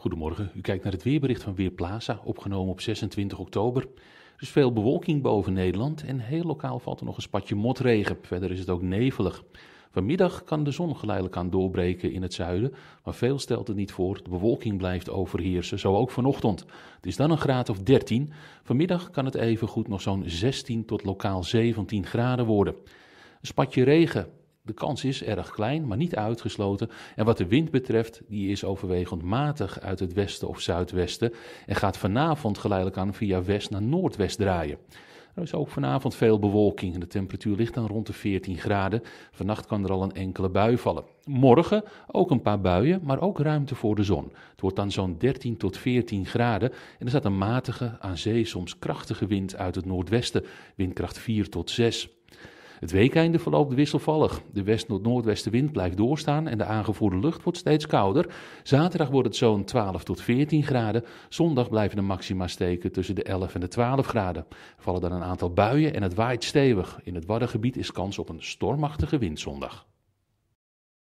Goedemorgen, u kijkt naar het weerbericht van Weerplaza, opgenomen op 26 oktober. Er is veel bewolking boven Nederland en heel lokaal valt er nog een spatje motregen. Verder is het ook nevelig. Vanmiddag kan de zon geleidelijk aan doorbreken in het zuiden, maar veel stelt het niet voor. De bewolking blijft overheersen, zo ook vanochtend. Het is dan een graad of 13. Vanmiddag kan het even goed nog zo'n 16 tot lokaal 17 graden worden. Een spatje regen de kans is erg klein, maar niet uitgesloten. En wat de wind betreft, die is overwegend matig uit het westen of zuidwesten en gaat vanavond geleidelijk aan via west naar noordwest draaien. Er is ook vanavond veel bewolking en de temperatuur ligt dan rond de 14 graden. Vannacht kan er al een enkele bui vallen. Morgen ook een paar buien, maar ook ruimte voor de zon. Het wordt dan zo'n 13 tot 14 graden en er staat een matige, aan zee soms krachtige wind uit het noordwesten, windkracht 4 tot 6. Het weekende verloopt wisselvallig. De west noordwestenwind blijft doorstaan en de aangevoerde lucht wordt steeds kouder. Zaterdag wordt het zo'n 12 tot 14 graden. Zondag blijven de maxima steken tussen de 11 en de 12 graden. Er vallen dan een aantal buien en het waait stevig. In het Waddengebied is kans op een stormachtige wind zondag.